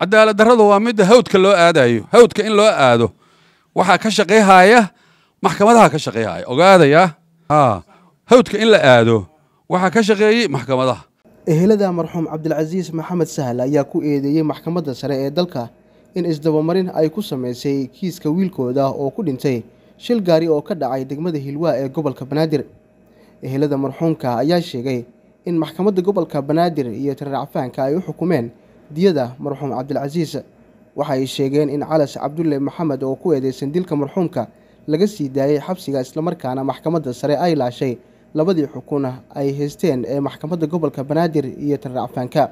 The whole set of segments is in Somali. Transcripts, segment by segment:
cadaalad darradu waa midda hawdka loo aadayo hawdka in loo aado waxaa ka shaqeyhaya maxkamadaha ka shaqayhaya ogaadaya hawdka in la aado waxaa ka shaqeeyey maxkamadaha ehelada marxuum cabdilcasiis maxamed sahal ayaa ku eedeeyey maxkamadda sare ee dalka in isdabamarin ay ku samaysay kiiska wiilkooda oo ku dhintay shil gaari oo ka dhacay degmada hilwaa ee gobolka banaadir ehelada marxuumka ayaa sheegay in maxkamadda gobolka banaadir iyo tiraracfaanka ay u xukumeen diyada marxuum cabdilcasiis waxa ay sheegeen in calas cabdulle maxamed oo ku eedeysan dilka marxuumka laga sii daayey xabsiga islamarkaana maxkamadda sare ay laashay labadii xukun ay haysteen ee maxkamadda gobolka banaadir iyo tarracfaanka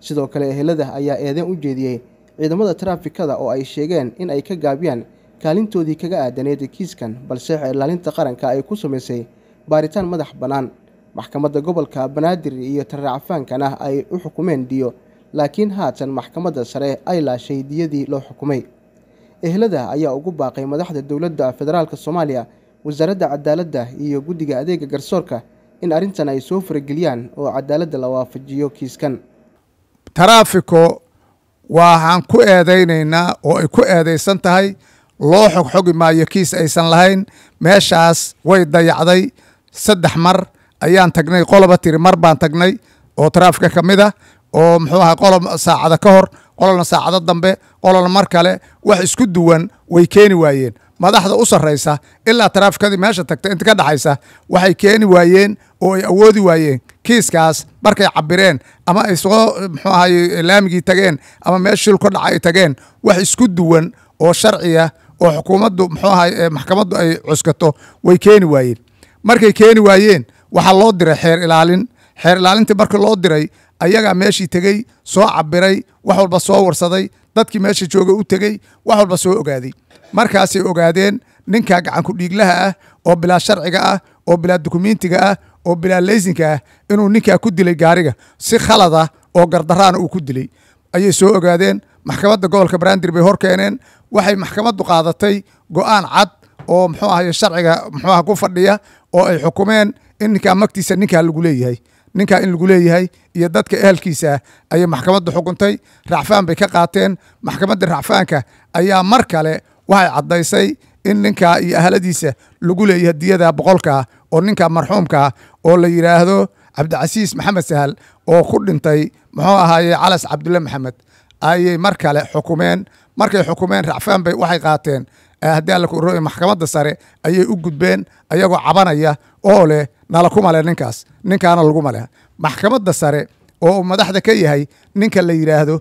sidoo kale ehelada ayaa eedeen u jeediyey ciidamada taraafikada oo ay sheegeen in ay ka gaabiyaan kaalintoodii kaga aadaneed kiiskan balse ilaalinta qaranka ay ku samaysay baaritaan madax bannaan maxkamadda gobolka banaadir iyo tarracfaankana ay u xukumeen diyo laakiin haatan maxkamadda sare ay laashay diyadii loo xukumay ehlada ayaa ugu baaqay madaxda dowladda federaalk soomaaliya wasaaradda cadaaladda iyo guddiga adeega garsoorka in arrintan ay soo farageliyaan oo cadaaladda la waafajiyo kiiskan taraafiko waxaan ku eedaynaynaa oo ay ku eedaysan tahay loo xogxogi maayo kiis aysan lahayn meeshaas way dayacday saddex mar ayaan tagnay qoloba tiri mar baan tagnay oo taraafika ka mid ah oo muxuu ahaa qolob saacada ka hor qolona saacado dambe qololna mar kale wax isku duwan way keeni waayeen madaxda u sarraysa ilaa taraafikadii meesha tagta inta ka dhaxaysa waxay keeni waayeen oo ay awoodi waayeen kiiskaas markay cabireen ama ay muxuu ahay laamigii tageen ama meesh shil dhaca ay tageen wax isku duwan oo sharciya oo xukuumaddu muxuu ahay maxkamaddu ay cuskato way keeni waayeen markay keeni waayeen waxaa loo diray xeer ilaalin xeer ilaalintii marka loo diray ayagaa meeshii tegey soo cabbiray wax walba soo warsaday dadkii meesha jooga u tegey wax walba soo ogaaday markaasay ogaadeen ninkaa gacanku dhiiglaha ah oo bilaa sharciga ah oo bilaa dukumentiga ah oo bilaa leysinka ah inuu ninkaa ku dilay gaariga si khalada ah oo gardaraana uu ku dilay ayay soo ogaadeen maxkamadda gobolka barandir bay hor keeneen waxay maxkamaddu qaadatay go'aan cad oo muxuu ahay sharciga muxuuaha ku fadhiya oo ay xukumeen in ninkaa magtiisa ninkaa lagu leeyahay ninkaa in lagu leeyahay iyo dadka ehelkiisa ayay maxkamadda xukuntay racfaan bay ka qaateen maxkamadda racfaanka ayaa mar kale waxay caddaysay in ninkaa iyo ahladiisa lagu leeyahay diyada boqolka oo ninkaa marxuumka oo la yidhaahdo cabdicasiis maxamed sahal oo ku dhintay muxuu ahaaye calas cabdulle maxamed ayay mar kale xukumeen markay xukumeen racfaan bay waxay qaateen haddii alla ku roy maxkamadda sare ayay u gudbeen ayagoo cabanaya oo leh nala nalaku male ninkaas ninkaana lagu maleha maxkamadda sare oo madaxda ka yahay ninka la yidhaahdo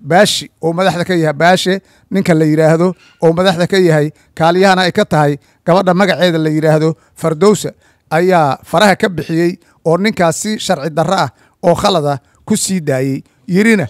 baashi oo madaxda ka yahay baashe ninka la yidhaahdo oo madaxda ka yahay kaaliyahana ay ka tahay gabadha magaceeda la yidhaahdo fardowsa ayaa faraha ka bixiyey oo ninkaas si sharci darro ah oo khalada ah ku sii daayey yirina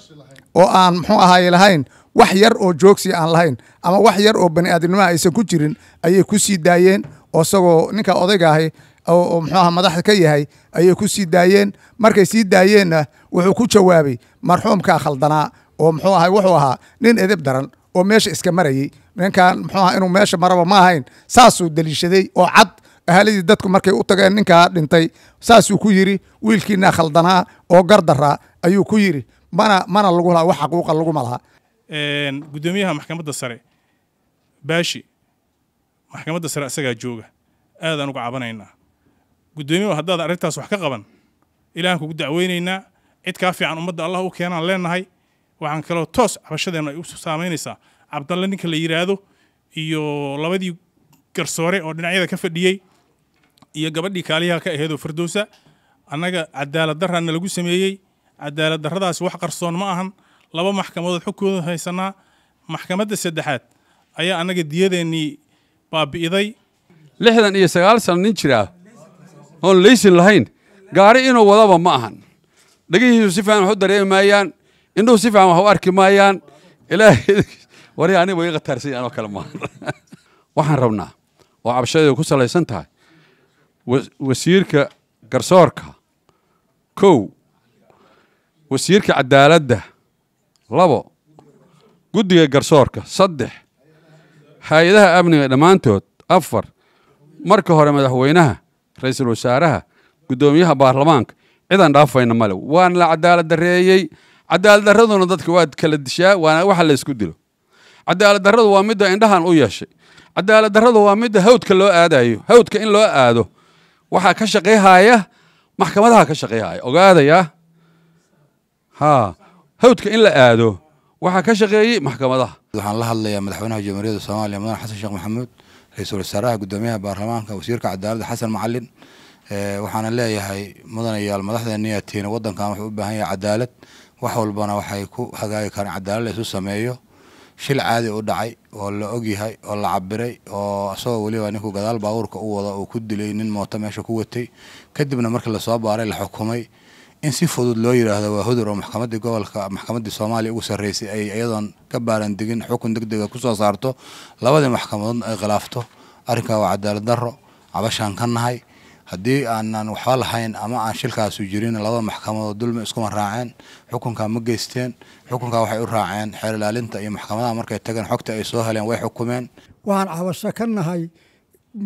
oo aan muxuu ahaay lahayn wax yar oo joogsi aan lahayn ama wax yar oo bani aadamnimaha aysan ku jirin ayay ku sii daayeen oo isagoo ninka odayga ahi oo muxuuaha madaxda ka yahay ayay ku sii daayeen markay sii daayeenna wuxuu ku jawaabay marxuumkaa khaldanaa oo muxuu ahay wuxuu ahaa nin edib daran oo meesha iska marayey ninkan muxuuaha inuu meesha maraba ma ahayn saasuu deliishaday oo cad ahaladii dadku markay u tageen ninkaa dhintay saasuu ku yidhi wiilkiinaa khaldanaa oo gardaraa ayuu ku yidhi mana mana lagu laha wax xaquuqa laguma laha guddoomiyaha maxkamadda sare baashi maxkamadda sare asagaa jooga aadaan uga cabanaynaa guddoomiyow haddaad arrintaas wax ka qaban ilahan kugu dacweynaynaa cid kaa fiican ummadda allah u keenaan leenahay waxaan kaloo toos cabashadeennu ay u saamaynaysaa cabdalle ninka la yidhaahdo iyo labadii garsoore oo dhinacyada ka fadhiyey iyo gabadhii kaaliyaha ka aheedoo firdowsa annaga cadaalad darraana lagu sameeyey cadaalad darradaasi wax qarsoon ma ahan laba maxkamadood xugkooda haysanaa maxkamadda saddexaad ayaa annaga diyadeennii baabi'iday lixdan iyo sagaal sano nin jiraa oon laysin lahayn gaari inuu wadaba ma ahan dhegihiisu si fiican wax u dareemi maayaan indhuhu si fiican wax u arki maayaan ilaawarya ani wa iga khataarsan yahan kale maaha waxaan rabnaa oo cabshadeedu ku salaysan tahay wasiirka garsoorka kow wasiirka cadaaladda labo guddiga garsoorka saddex hay-adaha amniga dhammaantood afar marka hore madaxweynaha ra-iisul wasaaraha guddoomiyaha baarlamaanka cidan dhaafayna male waana la cadaalad dareeyey cadaalad daraduna dadka waa kala dishaa waana waxa la isku dilo cadaalad daradu waa midda indhahan u yeeshay cadaalad daradu waa midda hawdka loo aadayo hawdka in loo aado waxaa ka shaqayhaya maxkamadaha ka shaqayhaya ogaadaya ha hawdka in la aado waxaa ka shaqeeyey maxkamadaha waxaan la hadlayaa madaxweynaha jamhuuriyadda soomaaliya mudane xasan sheekh maxamuud ra-iisul wasaaraha guddoomiyaha baarlamaanka wasiirka cadaaladda xasan macalin eh, waxaana leeyahay mudanayaal madaxdeena atiina waddankan wuxuu u baahan yahay cadaalad wax walbana waxay ku hagaagi karaan cadaalad la isu sameeyo shil caadi u dhacay oo la ogyahay oo la cabiray oo isagoo weliba ninku gadaal baabuurka u wada uu ku dilay nin mooto meesha ku watay kadibna markii lasoo baaray la xukumay in si fudud loo yidhaahdo waa hudur oo maxkamadii gobolka maxkamaddii soomaaliya ugu sarreysay ay iyadoon ka baarandegin xukun deg dega ah ku saarto labadii maxkamadood ay khilaafto arrinkaa waa cadaalad darro cabashaan ka nahay haddii aanan waxba lahayn ama aan shilkaasu jirin labada maxkamadood dulmi iskuma raaceen xukunkaa ma geysteen xukunkaa waxay u raaceen xeelilaalinta iyo maxkamadaha markay tageen xogta ay soo heleen way xukumeen waxaan cabasho ka nahay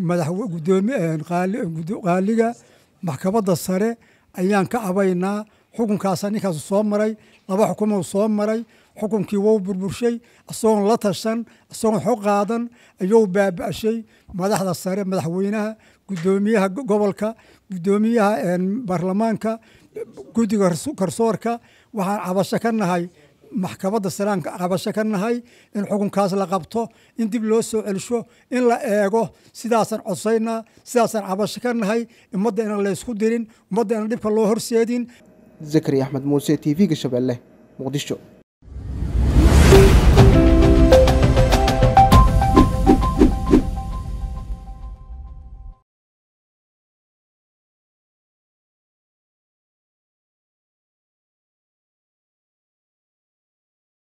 madax gudoomi qaaliga maxkamadda sare ayaan ka abaynaa xukunkaasa ninkaasu soo maray laba xukumo soo maray xukunkii wou burburshay isagoon la tashan isagoon xog qaadan ayuu baaba'shay madaxda sare madaxweynaha guddoomiyaha gobolka gudoomiyaha baarlamaanka guddiga karsoorka waxaan cabasho ka nahay maxkamadda salaanka qabasho ka nahay in xukunkaas la qabto in dib loo soo celsho in la eego sidaasaan codsaynaa sidaasaan cabasho ka nahay ummadda inaan laysku dirin ummadda inaan dhibka loo horseedin zakari axmed muuse t v-ga shabeelle muqdisho